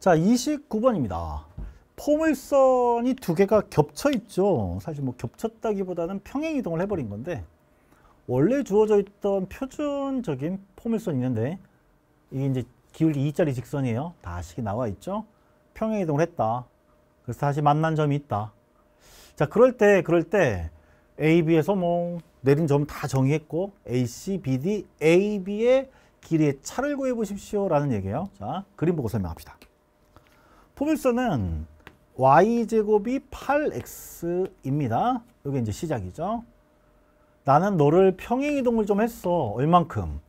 자 29번입니다 포물선이 두 개가 겹쳐 있죠 사실 뭐 겹쳤다기보다는 평행 이동을 해버린 건데 원래 주어져 있던 표준적인 포물선이 있는데 이게 이제 기울기 2짜리 직선이에요 다시 나와 있죠 평행 이동을 했다 그래서 다시 만난 점이 있다 자 그럴 때 그럴 때 AB에서 뭐 내린 점 다 정의했고 AC, BD, AB의 길이의 차를 구해 보십시오 라는 얘기예요 자 그림 보고 설명합시다 포물선은 y제곱이 8x입니다. 이게 이제 시작이죠. 나는 너를 평행이동을 좀 했어. 얼만큼?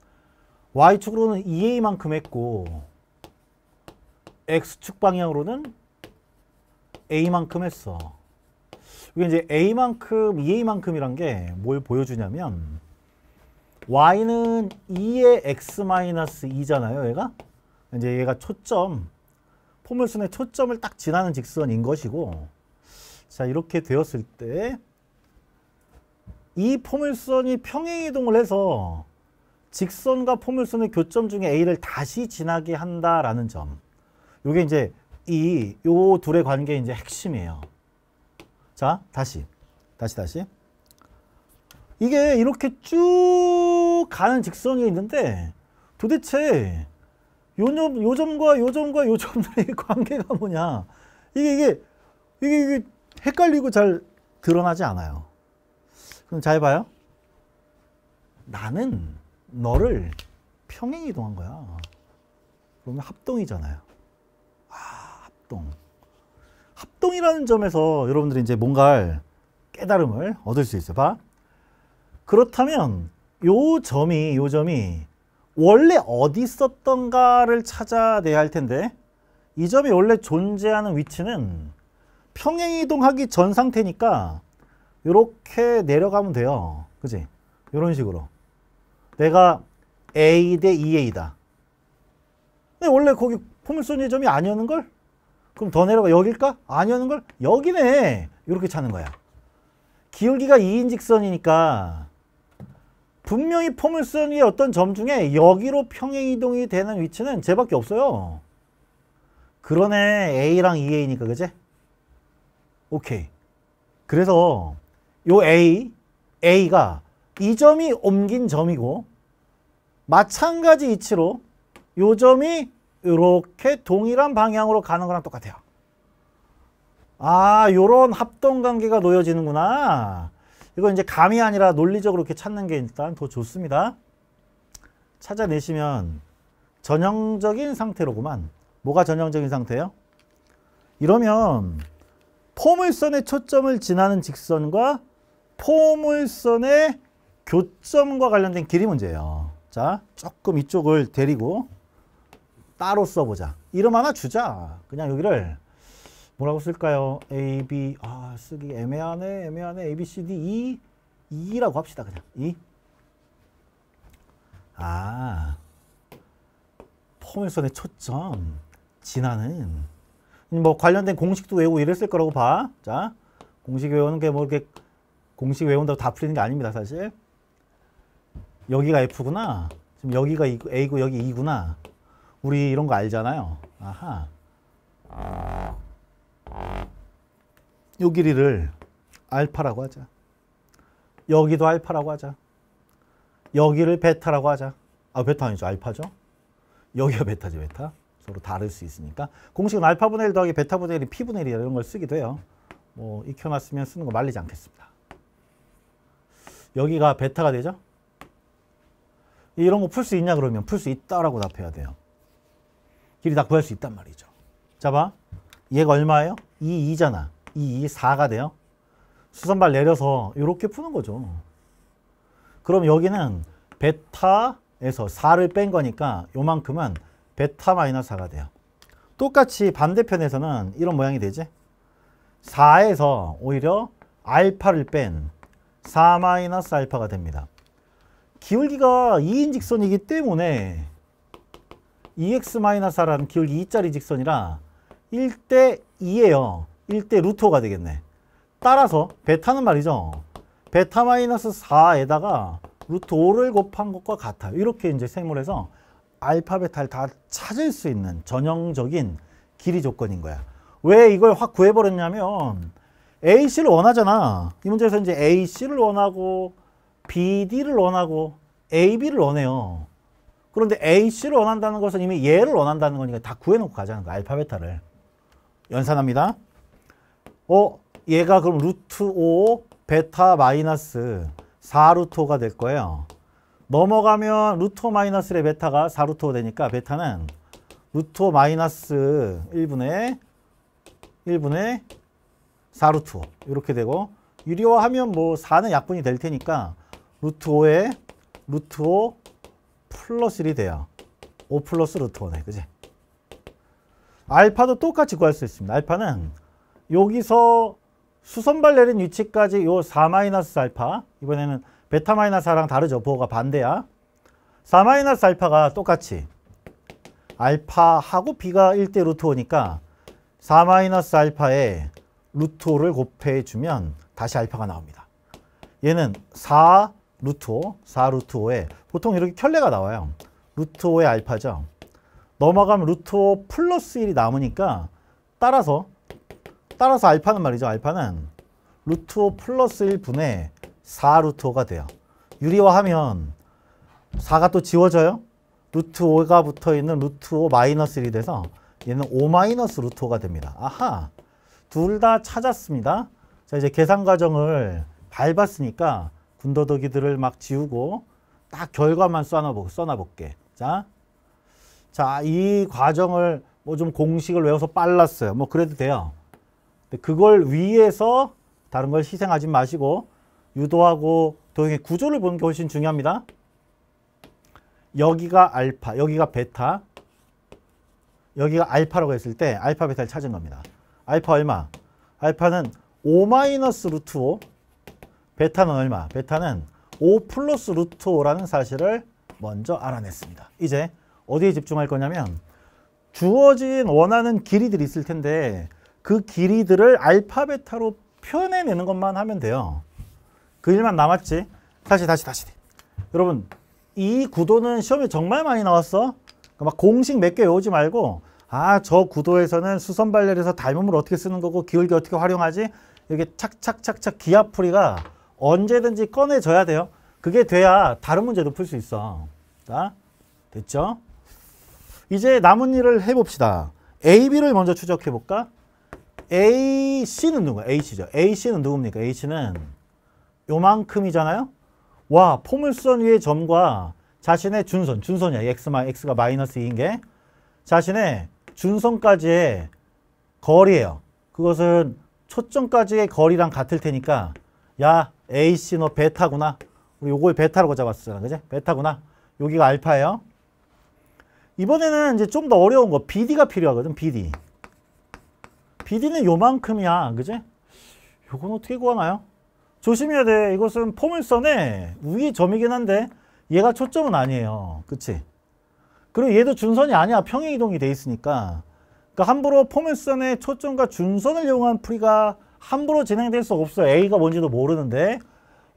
y축으로는 2a만큼 했고 x축 방향으로는 a만큼 했어. 이게 이제 a만큼, 2a만큼이란 게 뭘 보여주냐면 y는 2의 x-2잖아요, 얘가. 이제 얘가 초점 포물선의 초점을 딱 지나는 직선인 것이고 자 이렇게 되었을 때 이 포물선이 평행이동을 해서 직선과 포물선의 교점 중에 A를 다시 지나게 한다라는 점요게 이제 이 요 둘의 관계의 이제 핵심이에요. 자 다시 다시 다시 이게 이렇게 쭉 가는 직선이 있는데 도대체 요점, 요점과 요점과 요점들의 관계가 뭐냐. 이게, 이게, 이게, 이게 헷갈리고 잘 드러나지 않아요. 그럼 잘 봐요. 나는 너를 평행 이동한 거야. 그러면 합동이잖아요. 아, 합동. 합동이라는 점에서 여러분들이 이제 뭔가 깨달음을 얻을 수 있어요. 봐. 그렇다면 요 점이 요 점이 원래 어디 있었던가를 찾아내야 할 텐데 이 점이 원래 존재하는 위치는 평행이동하기 전 상태니까 이렇게 내려가면 돼요. 그지? 이런 식으로. 내가 A 대 2A다. E 근데 원래 거기 포물선의 점이 아니었는걸? 그럼 더 내려가 여길까? 아니었는걸? 여기네. 이렇게 찾는 거야. 기울기가 2인 직선이니까 분명히 폼을 쓰는 게 어떤 점 중에 여기로 평행이동이 되는 위치는 쟤밖에 없어요. 그러네 A랑 2A니까 e 그제? 오케이. 그래서 요 A, A가 이 점이 옮긴 점이고 마찬가지 위치로 요 점이 이렇게 동일한 방향으로 가는 거랑 똑같아요. 아, 요런 합동관계가 놓여지는구나. 이건 이제 감이 아니라 논리적으로 이렇게 찾는 게 일단 더 좋습니다. 찾아내시면 전형적인 상태로구만. 뭐가 전형적인 상태예요? 이러면 포물선의 초점을 지나는 직선과 포물선의 교점과 관련된 길이 문제예요. 자, 조금 이쪽을 데리고 따로 써보자. 이름 하나 주자. 그냥 여기를 뭐라고 쓸까요? A, B, 아, 쓰기 애매하네, 애매하네. A, B, C, D, E, E라고 합시다, 그냥. E. 아, 포물선의 초점, 진화는. 음, 뭐 관련된 공식도 외우고 이랬을 거라고 봐. 자, 공식 외우는 게 뭐 이렇게 공식 외운다고 다 풀리는 게 아닙니다, 사실. 여기가 F구나. 지금 여기가 A고 여기 E구나. 우리 이런 거 알잖아요. 아하. 요 길이를 알파라고 하자. 여기도 알파라고 하자. 여기를 베타라고 하자. 아, 베타 아니죠. 알파죠. 여기가 베타죠, 베타. 서로 다를 수 있으니까. 공식은 알파분의 1 더하기 베타분의 1이 p분의 1이 이런 걸 쓰기도 해요. 뭐 익혀놨으면 쓰는 거 말리지 않겠습니다. 여기가 베타가 되죠? 이런 거 풀 수 있냐 그러면 풀 수 있다라고 답해야 돼요. 길이 다 구할 수 있단 말이죠. 자 봐. 얘가 얼마예요? 2, 2잖아. 2, 4가 돼요. 수선발 내려서 이렇게 푸는 거죠. 그럼 여기는 베타에서 4를 뺀 거니까 요만큼은 베타 마이너스 4가 돼요. 똑같이 반대편에서는 이런 모양이 되지. 4에서 오히려 알파를 뺀 4 마이너스 알파가 됩니다. 기울기가 2인 직선이기 때문에 2x 마이너스 4라는 기울기 2짜리 직선이라 1대 2예요. 1대 루트가 되겠네. 따라서 베타는 말이죠. 베타 마이너스 4에다가 루트 5를 곱한 것과 같아요. 이렇게 이제 생물에서 알파, 베타를 다 찾을 수 있는 전형적인 길이 조건인 거야. 왜 이걸 확 구해버렸냐면 AC를 원하잖아. 이 문제에서 이제 AC를 원하고 BD를 원하고 AB를 원해요. 그런데 AC를 원한다는 것은 이미 얘를 원한다는 거니까 다 구해놓고 가자는 거야. 알파, 베타를. 연산합니다. 어 얘가 그럼 루트 5 베타 마이너스 4 루트 5가 될 거예요. 넘어가면 루트 5 마이너스의 베타가 4 루트 5 되니까 베타는 루트 5 마이너스 1분의 1분의 4 루트 5 이렇게 되고 유리화하면 뭐 4는 약분이 될 테니까 루트 5에 루트 5 플러스 1이 돼요. 5 플러스 루트 5네. 그지? 알파도 똑같이 구할 수 있습니다. 알파는 여기서 수선발 내린 위치까지 요 4-알파 이번에는 베타 마이너스 랑 다르죠. 보호가 반대야. 4 마이너스 알파가 똑같이 알파하고 b가 1대 루트 오니까4 마이너스 알파에 루트 5를 곱해주면 다시 알파가 나옵니다. 얘는 4 루트 5, 4 루트 5에 보통 이렇게 켤레가 나와요. 루트 5의 알파죠. 넘어가면 루트 5 플러스 1이 남으니까 따라서 따라서 알파는 말이죠. 알파는 루트 5 플러스 1분의 4 루트 5가 돼요. 유리화하면 4가 또 지워져요. 루트 5가 붙어있는 루트 5 마이너스 1이 돼서 얘는 5 마이너스 루트 5가 됩니다. 아하, 둘 다 찾았습니다. 자 이제 계산 과정을 밟았으니까 군더더기들을 막 지우고 딱 결과만 써놔보, 고 써놔볼게. 자, 자, 이 과정을 뭐 좀 공식을 외워서 빨랐어요. 뭐 그래도 돼요. 그걸 위해서 다른 걸 희생하지 마시고 유도하고 도형의 구조를 보는 게 훨씬 중요합니다. 여기가 알파, 여기가 베타, 여기가 알파라고 했을 때 알파 베타를 찾은 겁니다. 알파 얼마? 알파는 5 마이너스 루트 5, 베타는 얼마? 베타는 5 플러스 루트 5라는 사실을 먼저 알아냈습니다. 이제 어디에 집중할 거냐면 주어진 원하는 길이들이 있을 텐데 그 길이들을 알파벳타로 표현해내는 것만 하면 돼요. 그 일만 남았지. 다시 다시 다시. 여러분 이 구도는 시험에 정말 많이 나왔어. 그러니까 막 공식 몇 개 외우지 말고 아저 구도에서는 수선 발열에서 닮음을 어떻게 쓰는 거고 기울기 어떻게 활용하지? 이렇게 착착착착 기아풀이가 언제든지 꺼내줘야 돼요. 그게 돼야 다른 문제도 풀 수 있어. 자, 됐죠? 이제 남은 일을 해봅시다. AB를 먼저 추적해볼까? AC는 누가? H죠. AC는 누굽니까? H는 요만큼이잖아요. 와, 포물선 위의 점과 자신의 준선, 준선이야. x, x가 마이너스 2인 게 자신의 준선까지의 거리예요. 그것은 초점까지의 거리랑 같을 테니까 야, AC 너 베타구나. 우리 요걸 베타라고 잡았었잖아. 그지? 베타구나. 여기가 알파예요. 이번에는 이제 좀 더 어려운 거 BD가 필요하거든. BD. BD는 요만큼이야. 그지? 요건 어떻게 구하나요? 조심해야 돼. 이것은 포물선의 위 점이긴 한데 얘가 초점은 아니에요. 그치? 그리고 얘도 준선이 아니야. 평행 이동이 돼 있으니까. 그러니까 함부로 포물선의 초점과 준선을 이용한 풀이가 함부로 진행될 수 없어. A가 뭔지도 모르는데.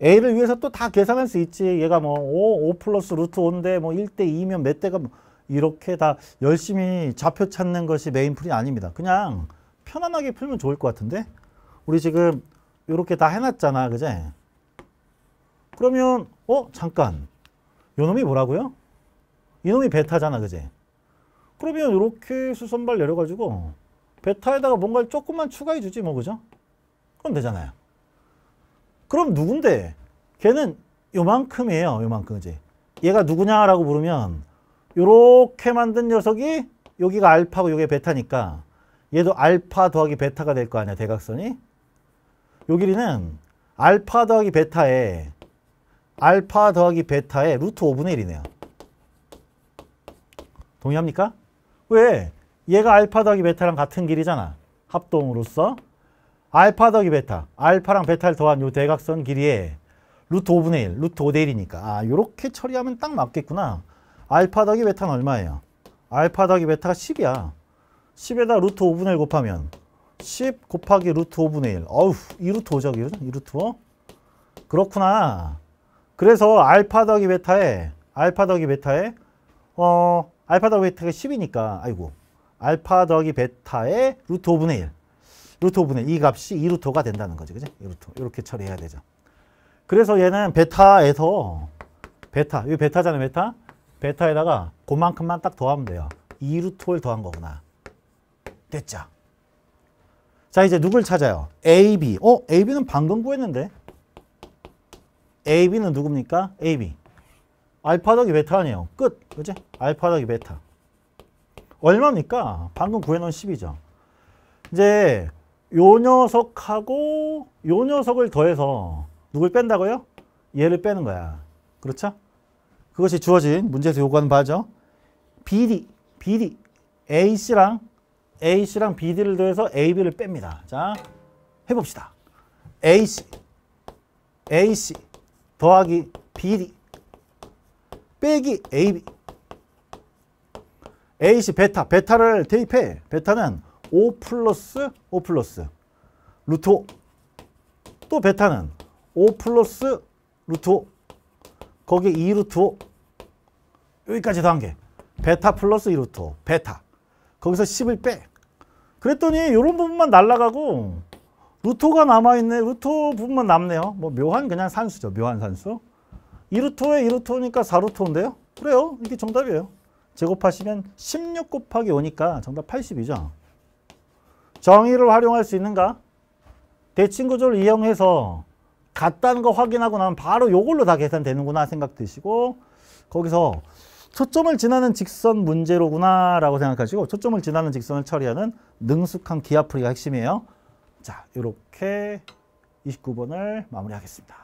A를 위해서 또 다 계산할 수 있지. 얘가 뭐 5, 5 플러스 루트 5인데 뭐 1대 2면 몇 대가 뭐 이렇게 다 열심히 좌표 찾는 것이 메인 풀이 아닙니다. 그냥 편안하게 풀면 좋을 것 같은데 우리 지금 이렇게 다 해놨잖아 그제 그러면 어 잠깐 요놈이 뭐라고요? 이놈이 베타잖아 그제 그러면 이렇게 수선발 내려가지고 베타에다가 뭔가를 조금만 추가해 주지 뭐 그죠? 그럼 되잖아요 그럼 누군데 걔는 요만큼이에요 요만큼 이제 얘가 누구냐라고 물으면 요렇게 만든 녀석이 여기가 알파고 여기가 베타니까 얘도 알파 더하기 베타가 될 거 아니야 대각선이 요 길이는 알파 더하기 베타에 알파 더하기 베타에 루트 5분의 1이네요 동의합니까? 왜? 얘가 알파 더하기 베타랑 같은 길이잖아 합동으로서 알파 더하기 베타 알파랑 베타를 더한 요 대각선 길이에 루트 5분의 1 루트 5대 1이니까 아 요렇게 처리하면 딱 맞겠구나 알파 더하기 베타는 얼마예요? 알파 더하기 베타가 10이야 10에다 루트 5분의 1 곱하면 10 곱하기 루트 5분의 1. 어우, 2루트 5죠, 기는 2루트 5? 그렇구나. 그래서 알파 더하기 베타에, 알파 더하기 베타에, 어, 알파 더하기 베타가 10이니까, 아이고, 알파 더하기 베타에 루트 5분의 1. 루트 5분의 1. 이 값이 2루트 가 된다는 거지, 그죠 2루트. 이렇게 처리해야 되죠. 그래서 얘는 베타에서, 베타, 이 베타잖아요, 베타? 베타에다가 그만큼만 딱 더하면 돼요. 2루트 5를 더한 거구나. 됐죠. 자 이제 누굴 찾아요? AB. 어? AB는 방금 구했는데. AB는 누굽니까? AB. 알파 더기 베타 아니에요. 끝. 그지? 알파 더기 베타. 얼마입니까? 방금 구해놓은 10이죠. 이제 요 녀석하고 요 녀석을 더해서 누굴 뺀다고요? 얘를 빼는 거야. 그렇죠? 그것이 주어진 문제에서 요구하는 바죠. BD, BD, AC랑 A씨랑 BD를 더해서 AB를 뺍니다. 자, 해봅시다. AC, AC 더하기 BD 빼기 AB AC 베타, 베타를 대입해. 베타는 5 플러스 5 플러스 루트 5. 또 베타는 5 플러스 루트 5. 거기에 2 루트 5. 여기까지 더한 게 베타 플러스 2루트 5. 베타. 거기서 10을 빼. 그랬더니 이런 부분만 날라가고 루토가 남아있네. 루토 부분만 남네요. 뭐 묘한 그냥 산수죠. 묘한 산수. 2루토에 2루토니까 4루토인데요. 그래요. 이게 정답이에요. 제곱하시면 16 곱하기 5니까 정답 80이죠. 정의를 활용할 수 있는가? 대칭구조를 이용해서 같다는 거 확인하고 나면 바로 이걸로 다 계산되는구나 생각 되시고 거기서 초점을 지나는 직선 문제로구나라고 생각하시고 초점을 지나는 직선을 처리하는 능숙한 기하풀이가 핵심이에요. 자, 이렇게 29번을 마무리하겠습니다.